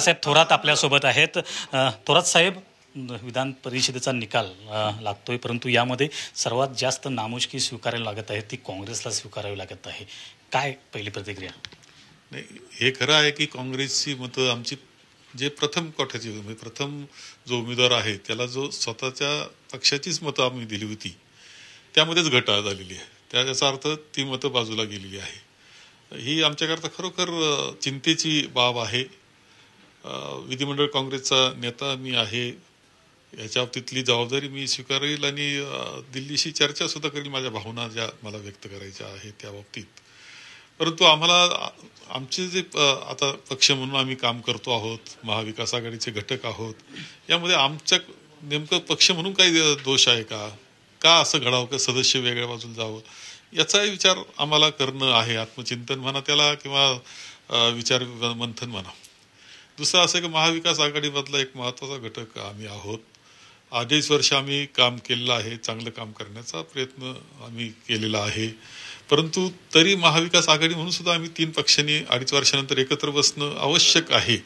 साहेब थोरात आपल्यासोबत आहेत थोरात साहेब विधान परिषदेचा निकाल लागतोय परंतु यामध्ये सर्वात जास्त नामुष्की स्वीकारायला लागत आहे ती काँग्रेसला स्वीकारावी लागत आहे काय पहिली प्रतिक्रिया नाही हे खरं आहे की काँग्रेसची मतं आमची जे प्रथम कोठ्याची म्हणजे प्रथम जो उमेदवार आहे त्याला जो स्वतःच्या पक्षाचीच मतं आम्ही दिली होती त्यामध्येच घटाळ झालेली आहे त्याचा अर्थ ती मतं बाजूला गेलेली आहे ही आमच्याकरता खरोखर चिंतेची बाब आहे विधिमंडळ काँग्रेसचा नेता मी आहे याच्या बाबतीतली जबाबदारी मी स्वीकारेल आणि दिल्लीशी चर्चा सुद्धा करेल माझ्या भावना ज्या मला व्यक्त करायच्या आहेत त्या बाबतीत परंतु आम्हाला आमचे जे आता पक्ष म्हणून आम्ही काम करतो आहोत महाविकास आघाडीचे घटक आहोत यामध्ये आमच्या नेमकं पक्ष म्हणून काही दोष आहे का का असं घडावं का सदस्य वेगळ्या बाजूला जावं याचाही विचार आम्हाला करणं आहे आत्मचिंतन म्हणा त्याला किंवा विचार मंथन म्हणा दुसरं असं की महाविकास आघाडीमधला एक महत्त्वाचा घटक आम्ही आहोत अडीच वर्ष आम्ही काम केलेलं आहे चांगलं काम करण्याचा प्रयत्न आम्ही केलेला आहे परंतु तरी महाविकास आघाडी म्हणून सुद्धा आम्ही तीन पक्षांनी अडीच वर्षानंतर एकत्र बसणं आवश्यक आहे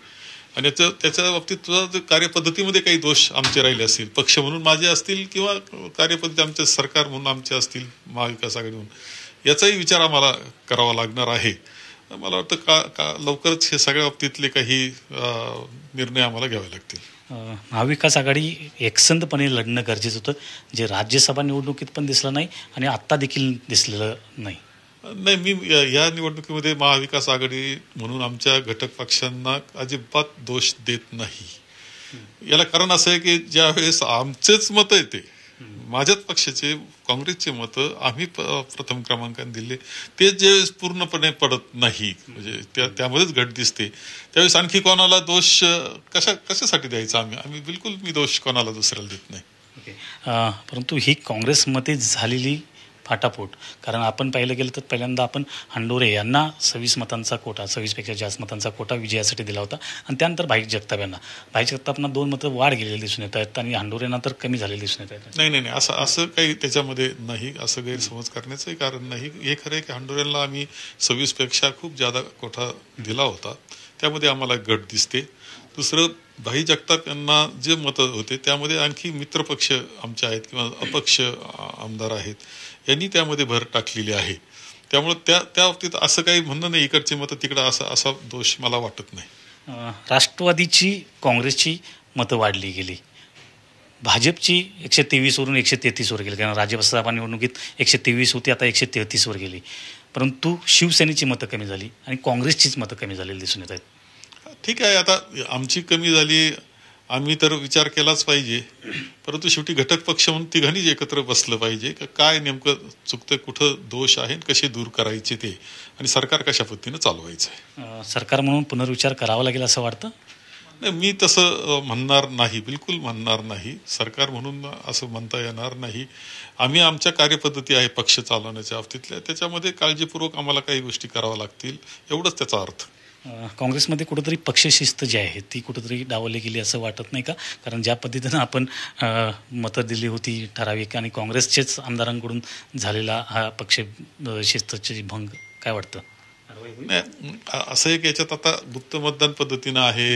आणि याचं त्याच्या बाबतीत तुझा कार्यपद्धतीमध्ये काही दोष आमचे राहिले असतील पक्ष म्हणून माझे असतील किंवा कार्यपद्धती आमच्या सरकार म्हणून आमचे असतील महाविकास आघाडी म्हणून याचाही विचार आम्हाला करावा लागणार आहे मला वाटतं का का लवकरच हे सगळ्या बाबतीतले काही निर्णय आम्हाला घ्यावे लागतील महाविकास आघाडी एकसंधपणे लढणं गरजेचं होतं जे राज्यसभा निवडणुकीत पण दिसलं नाही आणि आत्ता देखील दिसलेलं नाही नाही मी या निवडणुकीमध्ये महाविकास आघाडी म्हणून आमच्या घटक पक्षांना अजिबात दोष देत नाही याला कारण असं आहे की ज्यावेळेस आमचेच मतं येते माझ्याच पक्षाचे काँग्रेसचे मत आम्ही प्रथम क्रमांकाने दिले ते जे पूर्णपणे पडत नाही म्हणजे त्या त्यामध्येच घट दिसते त्यावेळेस आणखी कोणाला दोष कशा कशासाठी द्यायचा आम्ही आम्ही बिलकुल मी दोष कोणाला दुसऱ्याला देत नाही परंतु ही काँग्रेसमध्ये झालेली फाटाफूट कारण आपण पाहिलं गेलं तर पहिल्यांदा आपण हंडोरे यांना सव्वीस मतांचा कोटा सव्वीसपेक्षा जास्त मतांचा कोटा विजयासाठी दिला होता आणि त्यानंतर भाई जगताप यांना भाई जगतापांना दोन मतं वाढ गेलेली दिसून येत आहेत आणि हंडोरेंना तर कमी झालेली दिसून येत आहेत नाही नाही असं असं काही त्याच्यामध्ये नाही असं गैरसमज करण्याचंही कारण नाही हे खरं आहे की हंडोरेंना आम्ही सव्वीसपेक्षा खूप जादा कोठा दिला होता त्यामध्ये आम्हाला गट दिसते दुसरं भाई जगताप यांना जे मतं होते त्यामध्ये आणखी मित्रपक्ष आमचे आहेत किंवा अपक्ष आमदार आहेत यांनी त्यामध्ये भर टाकलेली आहे त्यामुळं त्या त्या बाबतीत असं काही म्हणणं नाही इकडचे मतं तिकडं असा असा दोष मला वाटत नाही राष्ट्रवादीची काँग्रेसची मतं वाढली गेली भाजपची एकशे तेवीसवरून एकशे तेहतीसवर गेली कारण राज्यसभा निवडणुकीत एकशे तेवीस होती आता एकशे तेहतीसवर गेली परंतु शिवसेनेची मतं कमी झाली आणि काँग्रेसचीच मतं कमी झालेली दिसून येत आहेत ठीक आहे आता आमची कमी झाली आम्ही तर विचार केलाच पाहिजे परंतु शेवटी घटक पक्ष म्हणून तिघांनीच एकत्र बसलं पाहिजे का काय नेमकं चुकतं कुठं दोष आहे कसे दूर करायचे ते आणि सरकार कशा पद्धतीनं चालवायचं आहे सरकार म्हणून पुनर्विचार करावा लागेल असं वाटतं नाही मी तसं म्हणणार नाही बिलकुल म्हणणार नाही सरकार म्हणून असं म्हणता येणार नाही आम्ही आमच्या कार्यपद्धती आहे पक्ष चालवण्याच्या बाबतीतल्या त्याच्यामध्ये काळजीपूर्वक आम्हाला काही गोष्टी कराव्या लागतील एवढंच त्याचा अर्थ काँग्रेसमध्ये कुठंतरी पक्षशिस्त जी आहे ती कुठंतरी डावली गेली असं वाटत नाही का कारण ज्या पद्धतीनं आपण मतं दिली होती ठराविक आणि काँग्रेसचेच आमदारांकडून झालेला हा पक्ष शिस्तचे भंग काय वाटतं असं एक याच्यात आता गुप्त मतदान पद्धतीनं आहे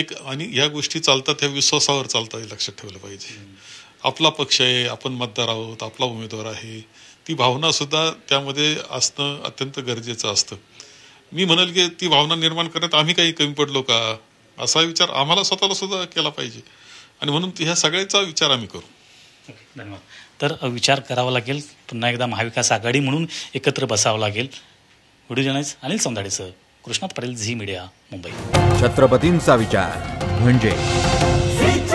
एक आणि या गोष्टी चालतात ह्या विश्वासावर चालतात लक्षात ठेवलं पाहिजे आपला पक्ष आहे आपण मतदार आहोत आपला उमेदवार आहे ती भावना सुद्धा त्यामध्ये असणं अत्यंत गरजेचं असतं मी म्हणेल की ती भावना निर्माण करण्यात आम्ही काही कमी पडलो का असा विचार आम्हाला स्वतःला सुद्धा केला पाहिजे आणि म्हणून ह्या सगळ्याचा विचार आम्ही करू धन्यवाद तर विचार करावा लागेल पुन्हा एकदा महाविकास आघाडी म्हणून एकत्र बसावं लागेल व्हिडिओ जर्नलिस्ट अनिल सौंदाडेसह कृष्णात पाटील झी मीडिया मुंबई छत्रपतींचा विचार म्हणजे